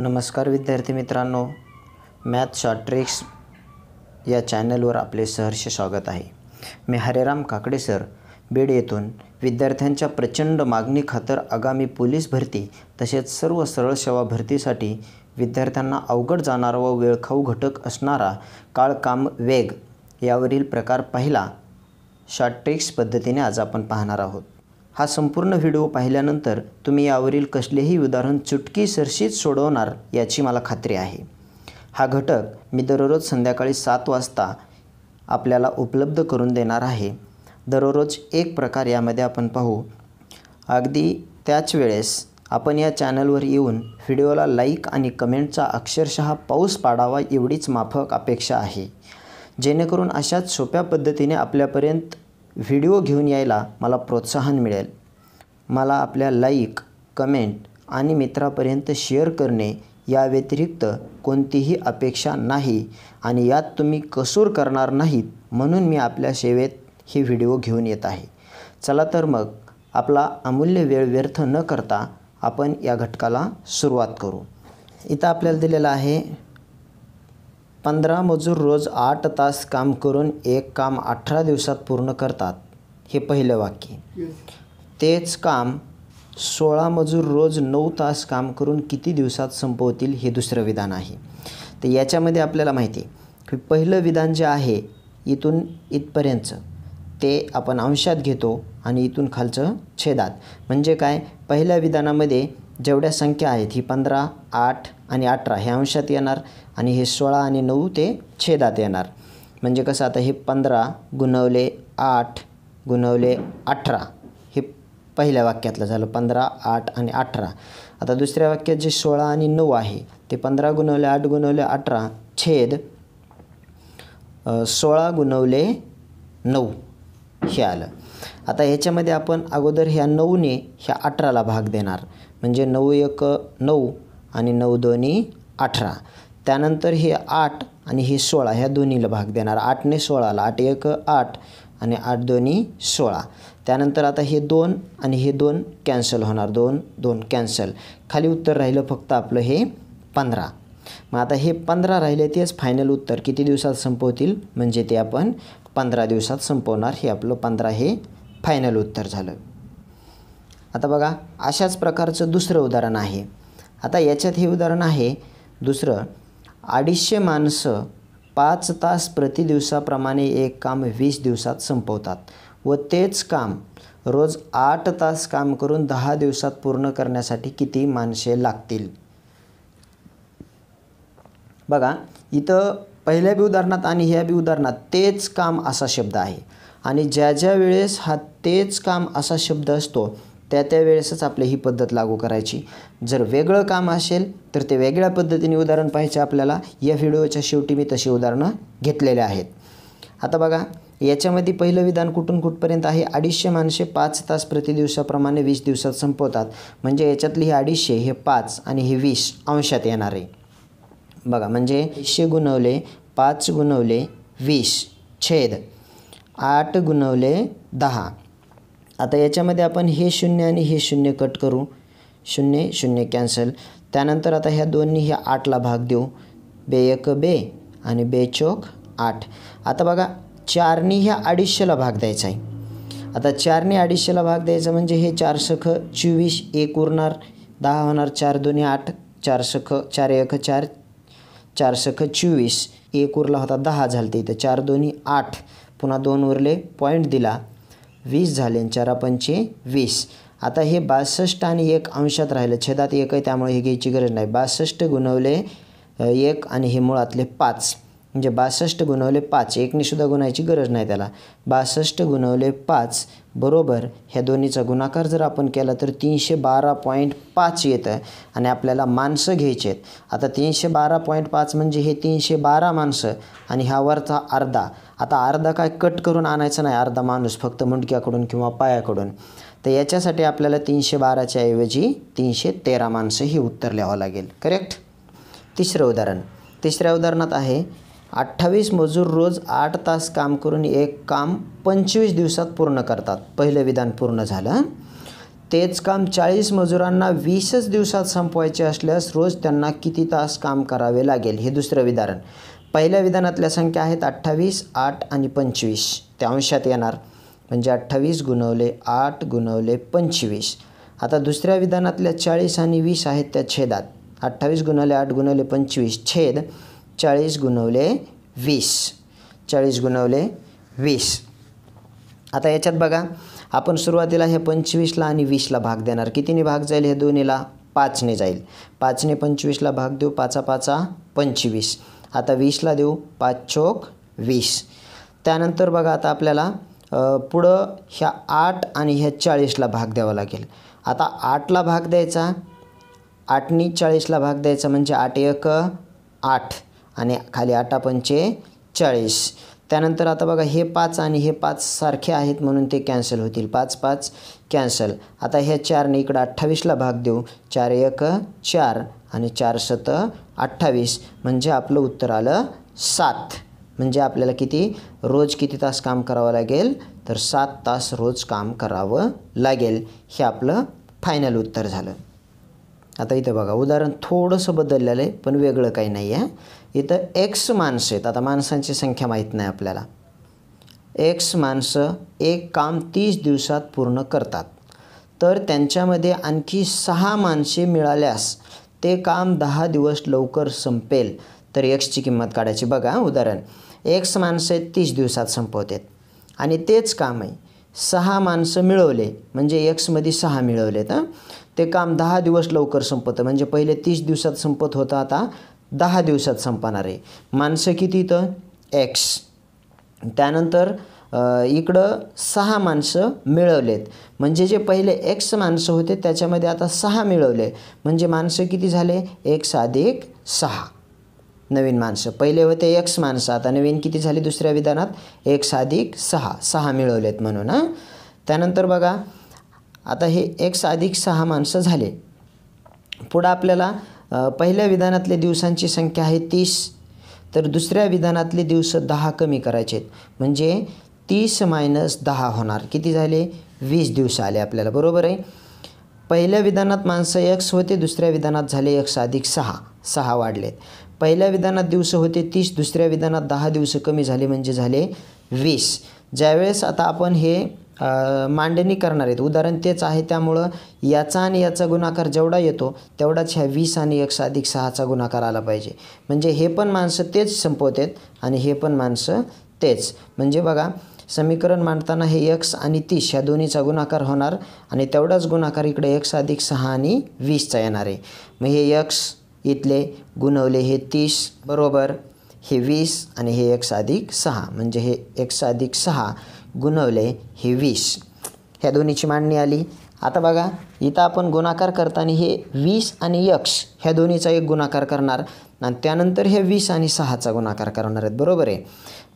नमस्कार विद्यार्थी मित्रांनो मॅथ शॉर्ट ट्रिक्स या चॅनलवर आपले सहर्ष स्वागत आहे मी हरेराम काकडे सर बीड येथून विद्यार्थ्यांच्या प्रचंड मागणी खातर आगामी पोलीस भरती तसेच सर्व सरळ सेवा भरतीसाठी विद्यार्थ्यांना अवघड जाणारा व वेळखाऊ घटक असणारा काळ काम वेग यावरील प्रकार पहिला शॉर्ट ट्रिक्स पद्धतीने आज आपण पाहणार आहोत हा संपूर्ण व्हिडिओ पाहिल्यानंतर तुम्ही यावरील कसलेही उदाहरण चुटकीसरशीच सोडवणार याची मला खात्री आहे हा घटक मी दररोज संध्याकाळी सात वाजता आपल्याला उपलब्ध करून देणार आहे दररोज एक प्रकार यामध्ये आपण पाहू अगदी त्याच वेळेस आपण या चॅनलवर येऊन व्हिडिओला लाईक आणि कमेंटचा अक्षरशः पाऊस पाडावा एवढीच माफक अपेक्षा आहे जेणेकरून अशाच सोप्या पद्धतीने आपल्यापर्यंत व्हिडिओ घेऊन यायला मला प्रोत्साहन मिळेल मला आपल्या लाईक कमेंट आणि मित्रापर्यंत शेअर करणे या व्यतिरिक्त कोणतीही अपेक्षा नाही आणि यात तुम्ही कसूर करणार नाहीत म्हणून मी आपल्या सेवेत हे व्हिडिओ घेऊन येत आहे चला तर मग आपला अमूल्य वेळ व्यर्थ न करता आपण या घटकाला सुरुवात करू इथं आपल्याला दिलेलं आहे पंधरा मजूर रोज आठ तास काम करून एक काम अठरा दिवसात पूर्ण करतात हे पहिलं वाक्य तेच काम सोळा मजूर रोज नऊ तास काम करून किती दिवसात संपवतील हे दुसरं विधान आहे तर याच्यामध्ये आपल्याला माहिती की पहिलं विधान जे आहे इथून इथपर्यंतचं ते आपण अंशात घेतो आणि इथून खालचं छेदात म्हणजे काय पहिल्या विधानामध्ये जेवढ्या संख्या आहेत ही पंधरा आठ आणि अठरा हे अंशात येणार आणि हे सोळा आणि नऊ ते छेदात येणार म्हणजे कसं आता हे पंधरा गुणवले आठ गुणवले अठरा हे पहिल्या वाक्यातलं झालं पंधरा आठ आणि अठरा आता दुसऱ्या वाक्यात जे सोळा आणि नऊ आहे ते पंधरा गुणवले आठ गुणवले अठरा छेद सोळा गुणवले नऊ हे आलं आता ह्याच्यामध्ये आपण अगोदर ह्या नऊने ह्या अठराला भाग देणार म्हणजे नऊ एक नऊ आणि नऊ दोन्ही अठरा त्यानंतर हे आठ आणि हे सोळा ह्या दोन्हीला भाग देणार आठने सोळाला आठ एक आठ आणि आठ दोन्ही सोळा त्यानंतर आता हे दोन आणि हे दोन कॅन्सल होणार दोन दोन कॅन्सल खाली उत्तर राहिलं फक्त आपलं हे पंधरा मग आता हे पंधरा राहिले तेच फायनल उत्तर किती दिवसात संपवतील म्हणजे ते आपण पंधरा दिवसात संपवणार हे आपलं पंधरा हे फायनल उत्तर झालं आता बघा अशाच प्रकारचं दुसरं उदाहरण आहे आता याच्यात हे उदाहरण आहे दुसरं अडीचशे माणसं पाच तास प्रतिदिवसाप्रमाणे एक काम वीस दिवसात संपवतात व तेच काम रोज आठ तास काम करून दहा दिवसात पूर्ण करण्यासाठी किती माणसे लागतील बघा इथं पहिल्या बी उदाहरणात आणि ह्या बी उदाहरणात तेच काम असा शब्द आहे आणि ज्या ज्या वेळेस हा तेच काम असा शब्द असतो त्या त्या वेळेसच आपली ही पद्धत लागू करायची जर वेगळं काम असेल तर ते वेगळ्या पद्धतीने उदाहरण पाहायचे आपल्याला या व्हिडिओच्या शेवटी मी तशी उदाहरणं घेतलेले आहेत आता बघा याच्यामध्ये पहिलं विधान कुठून कुठपर्यंत आहे अडीचशे माणसे पाच तास प्रतिदिवसाप्रमाणे वीस दिवसात संपवतात म्हणजे याच्यातली हे अडीचशे हे पाच आणि हे वीस अंशात येणार आहे बघा म्हणजे शे गुणवले पाच गुणवले वीस छेद आठ गुणवले दहा आता याच्यामध्ये आपण हे शून्य आणि हे शून्य कट करू शून्य शून्य कॅन्सल त्यानंतर आता ह्या दोन्ही ह्या आठला भाग देऊ बे एक बे आणि बे चोक आठ आता बघा चारनी ह्या अडीचशेला भाग द्यायचा आहे आता चारने अडीचशेला भाग द्यायचा म्हणजे हे चार सख चोवीस एक उरणार दहा होणार चार दोन्ही आठ चार सख चार एक चार चार सख चोवीस एक उरला होता दहा झालते इथं चार दोन्ही आठ पुन्हा दोन उरले पॉईंट दिला वीस झाले चारा पंचे वीस आता हे बासष्ट आणि एक अंशात राहिलं छेदात एक आहे त्यामुळे हे घ्यायची गरज नाही बासष्ट गुणवले एक आणि हे मुळातले पाच म्हणजे बासष्ट गुणवले पाच एकनेसुद्धा गुणायची गरज नाही त्याला बासष्ट गुणवले पाच बरोबर ह्या दोन्हीचा गुणाकार जर आपण केला तर तीनशे बारा पॉईंट पाच येतं आणि आपल्याला माणसं घ्यायचे आहेत आता तीनशे बारा पॉईंट पाच म्हणजे हे तीनशे बारा माणसं आणि ह्यावरचा अर्धा आता अर्धा काय कट करून आणायचं नाही अर्धा माणूस फक्त मुंडक्याकडून किंवा पायाकडून तर याच्यासाठी आपल्याला तीनशे बाराच्या ऐवजी तीनशे तेरा माणसं ही उत्तर लिहावं लागेल करेक्ट तिसरं उदाहरण तिसऱ्या उदाहरणात आहे अठ्ठावीस मजूर रोज आठ तास काम करून एक काम पंचवीस दिवसात पूर्ण करतात पहिलं विधान पूर्ण झालं तेच काम चाळीस मजुरांना वीसच दिवसात संपवायचे असल्यास रोज त्यांना किती तास काम करावे लागेल हे दुसरं विधान पहिल्या विधानातल्या संख्या आहेत अठ्ठावीस आठ आणि पंचवीस त्या अंशात येणार म्हणजे अठ्ठावीस गुणवले आठ गुणवले पंचवीस आता दुसऱ्या विधानातल्या चाळीस आणि वीस आहेत त्या छेदात अठ्ठावीस गुणवले आठ गुणवले पंचवीस छेद चाळीस गुणवले वीस चाळीस गुणवले वीस आता याच्यात बघा आपण सुरुवातीला हे पंचवीसला आणि वीसला भाग देणार कितीने भाग जाईल हे दोन्हीला पाचने जाईल पाचने पंचवीसला भाग देऊ पाचा पाचा पंचवीस आता वीसला देऊ पाच चोक वीस त्यानंतर बघा आता आपल्याला पुढं ह्या आठ आणि ह्या चाळीसला भाग द्यावा लागेल आता आठला भाग द्यायचा आठनी चाळीसला भाग द्यायचा म्हणजे आठ एक आठ आणि खाली पंचे चाळीस त्यानंतर आता बघा हे पाच आणि हे पाच सारखे आहेत म्हणून ते कॅन्सल होतील पाच पाच कॅन्सल आता ह्या चारने इकडं अठ्ठावीसला भाग देऊ चार एक चार आणि चार सत अठ्ठावीस म्हणजे आपलं उत्तर आलं सात म्हणजे आपल्याला किती रोज किती तास काम करावं लागेल तर सात तास रोज काम करावं लागेल हे आपलं फायनल उत्तर झालं आता इथं बघा उदाहरण थोडंसं बदललेलं आहे पण वेगळं काही नाही आहे इथं एक्स माणसं आहेत आता माणसांची संख्या माहीत नाही आपल्याला एक्स माणसं एक काम तीस दिवसात पूर्ण करतात तर त्यांच्यामध्ये आणखी सहा माणसे मिळाल्यास ते काम दहा दिवस लवकर संपेल तर एक्सची किंमत काढायची बघा उदाहरण एक्स माणसं तीस दिवसात संपवतात आणि तेच काम आहे सहा माणसं मिळवले म्हणजे एक्समध्ये सहा मिळवलेत ते काम दहा दिवस लवकर संपतं म्हणजे पहिले तीस दिवसात संपत होतं आता दहा दिवसात संपणार आहे माणसं किती तर एक्स त्यानंतर इकडं सहा माणसं मिळवलेत म्हणजे जे पहिले एक्स माणसं होते त्याच्यामध्ये आता सहा मिळवले म्हणजे माणसं किती झाले एक्स अधिक सहा नवीन माणसं पहिले होते एक्स माणसं आता नवीन किती झाली दुसऱ्या विधानात एक्स अधिक सहा सहा मिळवलेत म्हणून हां त्यानंतर बघा आता हे एक्स अधिक सहा माणसं झाले पुढं आपल्याला पहिल्या विधानातले दिवसांची संख्या आहे तीस तर दुसऱ्या विधानातले दिवस दहा कमी करायचे आहेत म्हणजे तीस मायनस दहा होणार किती झाले वीस दिवस आले आपल्याला बरोबर आहे पहिल्या विधानात माणसं एक्स होते दुसऱ्या विधानात झाले एक्स अधिक सहा सहा वाढलेत पहिल्या विधानात दिवस होते तीस दुसऱ्या विधानात दहा दिवस कमी झाले म्हणजे झाले वीस ज्यावेळेस आता आपण हे मांडणी करणार आहेत उदाहरण तेच आहे त्यामुळं याचा आणि याचा गुणाकार जेवढा येतो तेवढाच ह्या वीस आणि एक अधिक सहाचा गुणाकार आला पाहिजे म्हणजे हे पण माणसं तेच संपवतात आणि हे पण माणसं तेच म्हणजे बघा समीकरण मांडताना हे एक्स आणि तीस ह्या दोन्हीचा गुणाकार होणार आणि तेवढाच गुणाकार इकडे एक्स अधिक सहा आणि वीसचा येणार आहे मग हे एक्स इथले गुणवले हे तीस बरोबर हे वीस आणि हे एक्स अधिक सहा म्हणजे हे एक्स अधिक सहा गुणवले हे वीस ह्या दोन्हीची मांडणी आली आता बघा इथं आपण गुणाकार करताना हे वीस आणि यक्ष ह्या दोन्हीचा एक गुणाकार करणार आणि त्यानंतर हे वीस आणि सहाचा गुणाकार करणार आहेत बरोबर आहे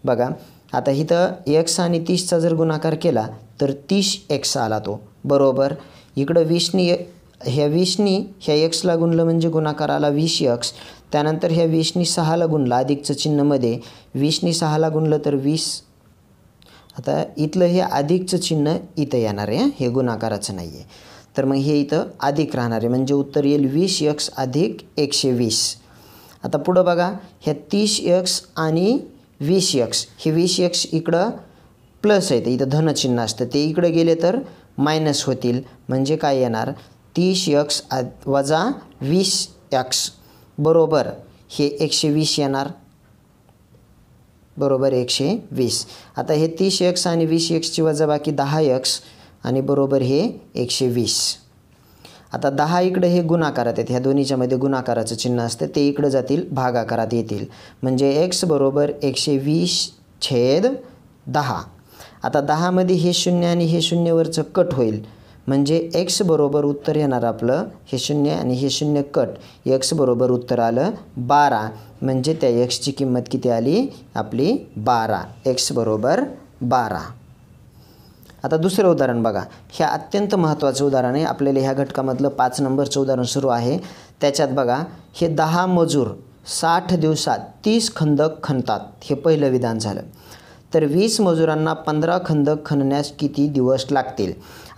बघा आता इथं एक्स आणि तीसचा जर गुणाकार केला तर तीस एक्स आला तो बरोबर इकडं वीसनी ह्या वीसनी ह्या एक्सला गुणलं म्हणजे गुणाकार आला वीस यक्स त्यानंतर ह्या वीसनी सहाला गुणला अधिकचं चिन्हमध्ये वीसनी सहाला गुणलं तर वीस आता इथलं हे अधिकचं चिन्ह इथं येणार आहे हे गुणाकाराचं नाही आहे तर मग हे इथं अधिक राहणार आहे म्हणजे उत्तर येईल वीस यक्स अधिक एकशे वीस आता पुढं बघा ह्या तीस यक्स आणि वीस यक्स हे वीस यक्स इकडं प्लस आहेत इथं धनचिन्ह असतं ते इकडे गेले तर मायनस होतील म्हणजे काय येणार तीस यक्स वजा वीस यक्स बरोबर हे एकशे वीस येणार बरोबर एकशे वीस आता हे तीस एक्स आणि वीस एक्सची बाकी दहा एक्स आणि बरोबर हे एकशे वीस आता दहा इकडं हे गुणाकारात आहेत ह्या दोन्हीच्यामध्ये गुणाकाराचं चिन्ह असतं ते इकडं जातील भागाकारात येतील म्हणजे एक्स बरोबर एकशे वीस छेद दहा आता दहामध्ये हे शून्य आणि हे शून्यवरचं कट होईल म्हणजे एक्स बरोबर उत्तर येणार आपलं हे शून्य आणि हे शून्य कट एक्स बरोबर उत्तर आलं बारा म्हणजे त्या एक्सची किंमत किती आली आपली बारा एक्स बरोबर बारा आता दुसरं उदाहरण बघा हे अत्यंत महत्त्वाचं उदाहरण आहे आपल्याला ह्या घटकामधलं पाच नंबरचं उदाहरण सुरू आहे त्याच्यात बघा हे दहा मजूर साठ दिवसात तीस खंदक खणतात हे पहिलं विधान झालं तर वीस मजुरांना पंधरा खंदक खणण्यास किती दिवस लागतील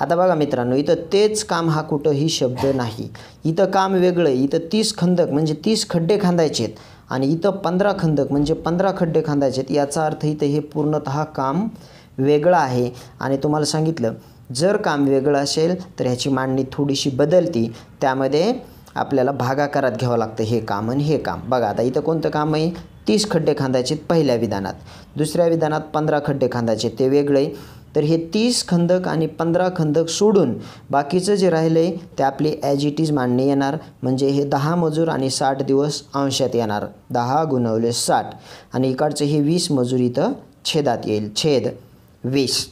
आता बघा मित्रांनो इथं तेच काम हा कुठंही शब्द नाही इथं काम वेगळं इथं तीस खंदक म्हणजे तीस खड्डे खांदायचे आणि इथं पंधरा खंदक म्हणजे पंधरा खड्डे खांदायचे आहेत याचा अर्थ इथं हे पूर्णतः काम वेगळं आहे आणि तुम्हाला सांगितलं जर काम वेगळं असेल तर ह्याची मांडणी थोडीशी बदलती त्यामध्ये आपल्याला भागाकारात घ्यावं लागतं हे काम आणि हे काम बघा आता इथं कोणतं काम आहे तीस खड्डे खांदायचे पहिल्या विधानात दुसऱ्या विधानात पंधरा खड्डे खांदायचे ते वेगळे तर हे तीस खंदक आणि पंधरा खंदक सोडून बाकीचं जे राहिलं आहे ते आपले ॲज इट इज मांडणी येणार म्हणजे हे दहा मजूर आणि साठ दिवस अंशात येणार दहा गुणवले साठ आणि इकडचं हे वीस मजूर इथं छेदात येईल छेद वीस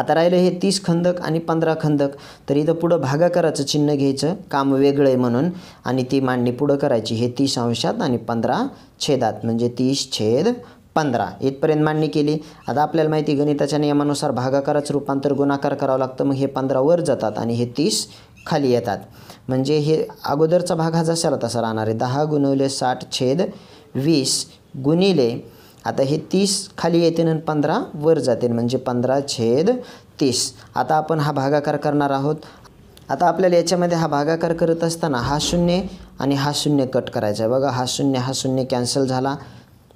आता राहिलं हे तीस खंदक आणि पंधरा खंदक तर इथं पुढं भागाकाराचं चिन्ह घ्यायचं काम वेगळं आहे म्हणून आणि ती मांडणी पुढं करायची हे तीस अंशात आणि पंधरा छेदात म्हणजे तीस छेद पंधरा इथपर्यंत मांडणी केली आता आपल्याला माहिती गणिताच्या नियमानुसार भागाकाराचं रूपांतर गुणाकार करावं लागतं मग हे पंधरा वर जातात आणि हे तीस खाली येतात म्हणजे हे अगोदरचा भाग हा जशाला तसा राहणार आहे दहा गुणवले साठ छेद वीस गुणिले आता हे तीस खाली येतील आणि पंधरा वर जातील म्हणजे पंधरा छेद तीस आता आपण हा भागाकार करणार आहोत आता आपल्याला याच्यामध्ये हा भागाकार करत असताना हा शून्य आणि हा शून्य कट करायचा आहे बघा हा शून्य हा शून्य कॅन्सल झाला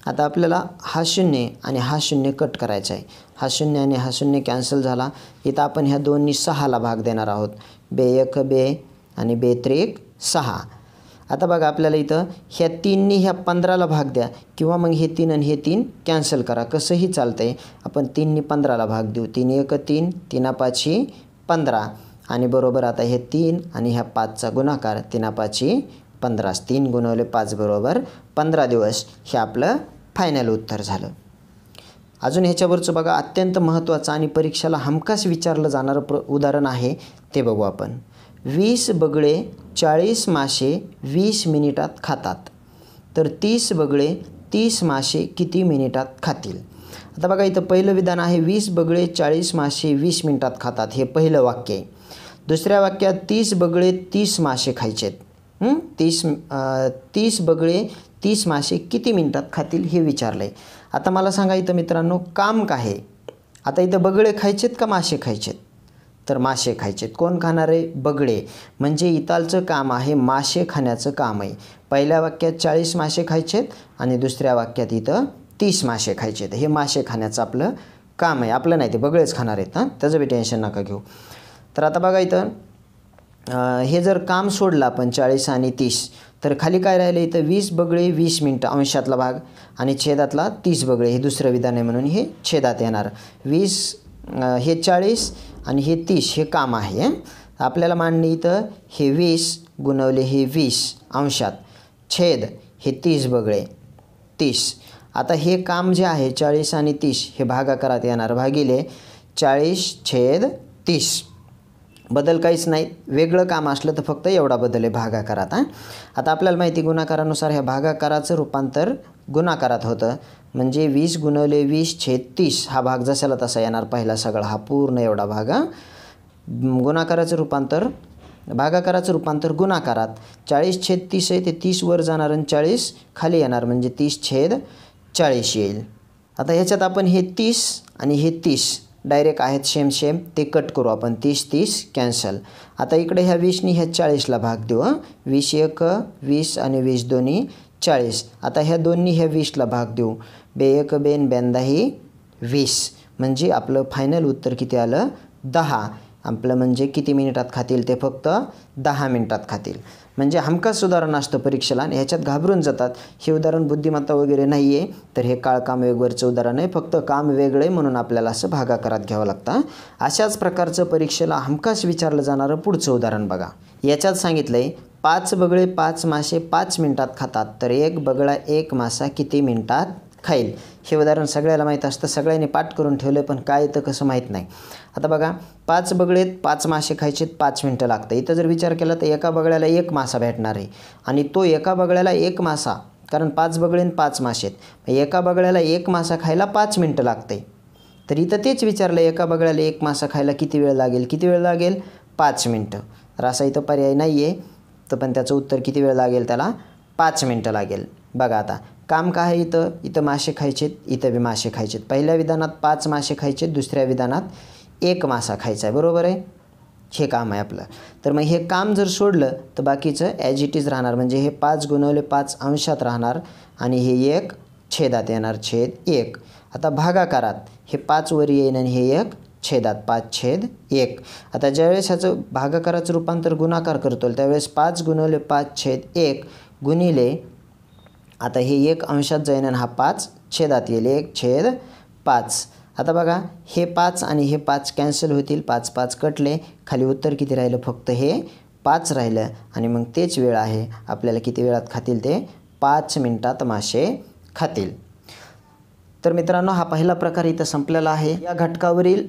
आता आपल्याला हा शून्य आणि हा शून्य कट करायचा आहे हा शून्य आणि हा शून्य कॅन्सल झाला इथं आपण ह्या दोन्ही सहाला भाग देणार आहोत बे एक बे आणि बे त्रेक सहा आता बघा आपल्याला इथं ह्या तीननी ह्या पंधराला भाग द्या किंवा मग हे तीन आणि हे तीन कॅन्सल करा कसंही चालतं आहे आपण तीननी पंधराला भाग देऊ तीन एक तीन तीनापाची पंधरा आणि बरोबर आता हे तीन आणि ह्या पाचचा गुणाकार तीनापाची पंधरास तीन गुणवले पाच बरोबर पंधरा दिवस हे आपलं फायनल उत्तर झालं अजून ह्याच्यावरचं बघा अत्यंत महत्त्वाचं आणि परीक्षेला हमखास विचारलं जाणारं प्र उदाहरण आहे ते बघू आपण वीस बगळे चाळीस मासे वीस मिनिटात खातात तर तीस बगळे तीस मासे किती मिनिटात खातील आता बघा इथं पहिलं विधान आहे वीस बगळे चाळीस मासे वीस मिनिटात खातात हे पहिलं वाक्य आहे दुसऱ्या वाक्यात तीस बगळे तीस मासे खायचेत तीस तीस बगळे तीस मासे किती मिनिटात खातील हे विचारलं आहे आता मला सांगा इथं मित्रांनो काम काय आहे आता इथं बगळे खायचेत का मासे खायचेत तर मासे खायचेत कोण खाणार आहे बगळे म्हणजे इतालचं काम आहे मासे खाण्याचं काम आहे पहिल्या वाक्यात चाळीस मासे खायचेत आणि दुसऱ्या वाक्यात इथं तीस मासे खायचेत हे मासे खाण्याचं आपलं काम आहे आपलं नाही ते बगळेच खाणार आहेत ना त्याचं बी टेन्शन नका घेऊ तर आता बघा इथं हे जर काम सोडलं आपण चाळीस आणि तीस तर खाली काय राहिलं इथं वीस बगळे वीस मिनटं अंशातला भाग आणि छेदातला तीस बगळे हे दुसरं विधान आहे म्हणून हे छेदात येणार वीस हे चाळीस आणि हे तीस हे काम आहे आपल्याला मांडणी इथं हे वीस गुणवले हे वीस अंशात छेद हे तीस बगळे तीस आता हे काम जे आहे चाळीस आणि तीस हे भागाकारात येणार भागिले चाळीस छेद तीस बदल काहीच नाही वेगळं काम असलं तर फक्त एवढा बदल आहे भागाकारात हां आता आपल्याला माहिती गुणाकारानुसार ह्या भागाकाराचं रूपांतर गुणाकारात होतं म्हणजे वीस गुणवले वीस छेद तीस हा भाग जसाला तसा येणार पहिला सगळा हा पूर्ण एवढा भाग गुणाकाराचं रूपांतर भागाकाराचं रूपांतर गुणाकारात चाळीस छेद तीस आहे ते तीसवर जाणार आणि चाळीस खाली येणार म्हणजे तीस छेद चाळीस येईल आता ह्याच्यात आपण हे तीस आणि हे तीस डायरेक्ट आहेत सेम सेम ते कट करू आपण तीस तीस कॅन्सल आता इकडे ह्या वीसनी ह्या चाळीसला भाग देऊ वीस एक वीस आणि वीस दोन्ही चाळीस आता ह्या दोन्ही ह्या वीसला भाग देऊ बे एक बेन ब्याण्णवही वीस म्हणजे आपलं फायनल उत्तर किती आलं दहा आपलं म्हणजे किती मिनिटात खातील ते फक्त दहा मिनिटात खातील म्हणजे हमखास उदाहरण असतं परीक्षेला आणि ह्याच्यात घाबरून जातात हे उदाहरण बुद्धिमत्ता वगैरे नाही आहे तर हे काळ काम वेगवरचं उदाहरण आहे फक्त काम वेगळे म्हणून आपल्याला असं भागाकारात घ्यावं लागतं अशाच प्रकारचं परीक्षेला हमखास विचारलं जाणारं पुढचं उदाहरण बघा याच्यात सांगितलं आहे पाच बगळे पाच मासे पाच मिनटात खातात तर एक बगळा एक मासा किती मिनटात खाईल हे उदाहरण सगळ्याला माहीत असतं सगळ्यांनी पाठ करून ठेवलं आहे पण काय येतं कसं माहीत नाही आता बघा पाच बगळेत पाच मासे खायचे पाच मिनटं लागतं इथं जर विचार केला तर एका बगळ्याला एक मासा भेटणार आहे आणि तो एका बगळ्याला एक मासा कारण पाच बगळेन पाच मासे आहेत एका बगळ्याला एक मासा खायला पाच मिनटं लागते तर इथं तेच विचारलं एका बगळ्याला एक मासा खायला किती वेळ लागेल किती वेळ लागेल पाच मिनटं तर असा इथं पर्याय नाही आहे तर पण त्याचं उत्तर किती वेळ लागेल त्याला पाच मिनटं लागेल बघा आता काम काय आहे इथं इथं मासे खायचेत इथं बी मासे खायचेत पहिल्या विधानात पाच मासे खायचे दुसऱ्या विधानात एक मासा खायचा आहे बरोबर आहे हे काम आहे आपलं तर मग हे काम जर सोडलं तर बाकीचं ॲज इट इज राहणार म्हणजे हे पाच गुणवले पाच अंशात राहणार आणि हे एक छेदात येणार छेद एक आता भागाकारात हे पाच वर येईन आणि हे एक छेदात पाच छेद एक आता ज्यावेळेस ह्याचं भागाकाराचं रूपांतर गुणाकार करतो त्यावेळेस पाच गुणवले पाच छेद एक गुणिले आता हे एक अंशात जैनन हा पाच छेदात येईल एक छेद पाच आता बघा हे पाच आणि हे पाच कॅन्सल होतील पाच पाच कटले खाली उत्तर किती राहिलं फक्त हे पाच राहिलं आणि मग तेच वेळ आहे आपल्याला किती वेळात खातील ते पाच मिनटात मासे खातील तर मित्रांनो हा पहिला प्रकार इथं संपलेला आहे या घटकावरील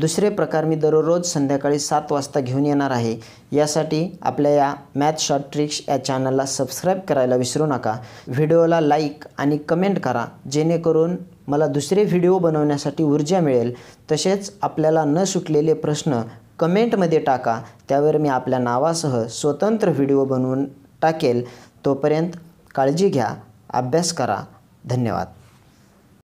दुसरे प्रकार मी दररोज संध्याकाळी सात वाजता घेऊन येणार आहे यासाठी आपल्या या मॅथ शॉर्ट ट्रिक्स या चॅनलला सबस्क्राईब करायला विसरू नका व्हिडिओला लाईक आणि कमेंट करा जेणेकरून मला दुसरे व्हिडिओ बनवण्यासाठी ऊर्जा मिळेल तसेच आपल्याला न सुटलेले प्रश्न कमेंटमध्ये टाका त्यावर मी आपल्या नावासह स्वतंत्र व्हिडिओ बनवून टाकेल तोपर्यंत काळजी घ्या अभ्यास करा धन्यवाद